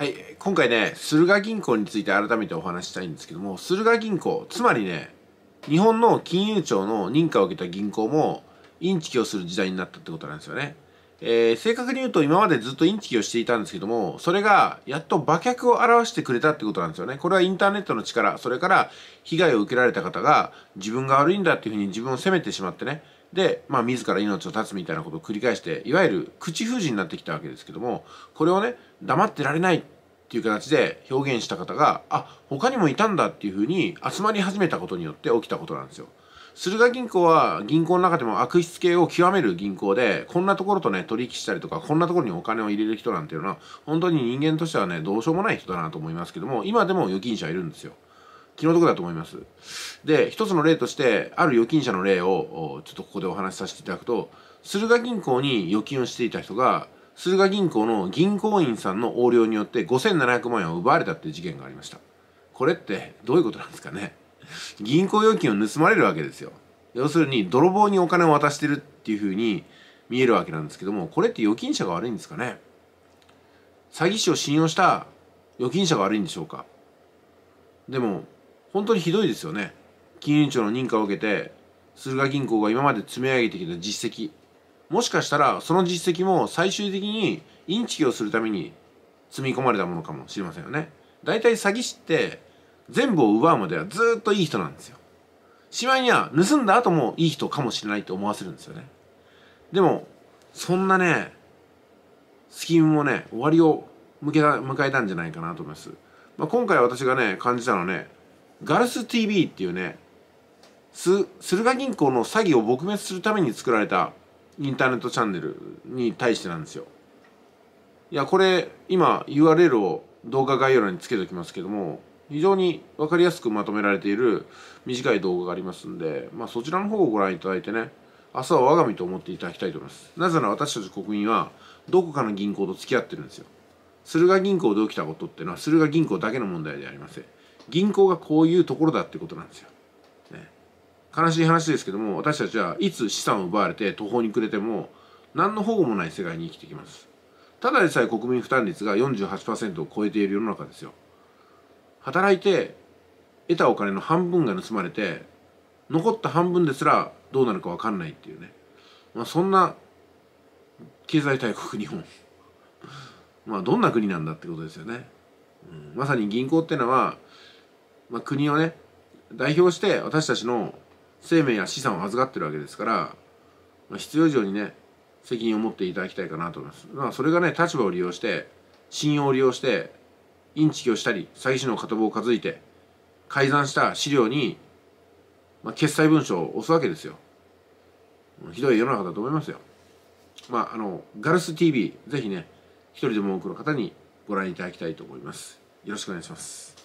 はい、今回ね、駿河銀行について改めてお話したいんですけども、駿河銀行、つまりね、日本の金融庁の認可を受けた銀行も、インチキをする時代になったってことなんですよね。えー、正確に言うと今までずっとインチキをしていたんですけども、それがやっと馬脚を表してくれたってことなんですよね。これはインターネットの力、それから被害を受けられた方が自分が悪いんだっていうふうに自分を責めてしまってね、で、まあ、自ら命を絶つみたいなことを繰り返していわゆる口封じになってきたわけですけどもこれをね黙ってられないっていう形で表現した方があ他にもいたんだっていうふうに集まり始めたことによって起きたことなんですよ。駿河銀行は銀行の中でも悪質系を極める銀行でこんなところとね取引したりとかこんなところにお金を入れる人なんていうのは本当に人間としてはねどうしようもない人だなと思いますけども今でも預金者いるんですよ。気の毒だと思います。で、一つの例として、ある預金者の例を、ちょっとここでお話しさせていただくと、駿河銀行に預金をしていた人が、駿河銀行の銀行員さんの横領によって5700万円を奪われたっていう事件がありました。これってどういうことなんですかね銀行預金を盗まれるわけですよ。要するに、泥棒にお金を渡してるっていうふうに見えるわけなんですけども、これって預金者が悪いんですかね詐欺師を信用した預金者が悪いんでしょうかでも本当にひどいですよね金融庁の認可を受けて駿河銀行が今まで積み上げてきた実績もしかしたらその実績も最終的にインチキをするために積み込まれたものかもしれませんよね大体詐欺師って全部を奪うまではずっといい人なんですよしまいには盗んだ後もいい人かもしれないって思わせるんですよねでもそんなねスキームもね終わりを向けた迎えたんじゃないかなと思います、まあ、今回私がね感じたのはねガルス TV っていうねす駿河銀行の詐欺を撲滅するために作られたインターネットチャンネルに対してなんですよいやこれ今 URL を動画概要欄につけておきますけども非常に分かりやすくまとめられている短い動画がありますんで、まあ、そちらの方をご覧いただいてね明日は我が身と思っていただきたいと思いますなぜなら私たち国民はどこかの銀行と付き合ってるんですよ駿河銀行で起きたことっていうのは駿河銀行だけの問題ではありません銀行がこういうところだってことなんですよ。ね、悲しい話ですけども私たちはいつ資産を奪われて途方に暮れても何の保護もない世界に生きてきます。ただでさえ国民負担率が48%を超えている世の中ですよ。働いて得たお金の半分が盗まれて残った半分ですらどうなるか分かんないっていうね、まあ、そんな経済大国日本 まあどんな国なんだってことですよね。うん、まさに銀行ってのはまあ、国をね代表して私たちの生命や資産を預かってるわけですから、まあ、必要以上にね責任を持っていただきたいかなと思います。まあ、それがね立場を利用して信用を利用してインチキをしたり詐欺師の片棒を担いて改ざんした資料に、まあ、決裁文書を押すわけですよ。ひどい世の中だと思いますよ。まあ、あの、ガルス TV、ぜひね、一人でも多くの方にご覧いただきたいと思います。よろしくお願いします。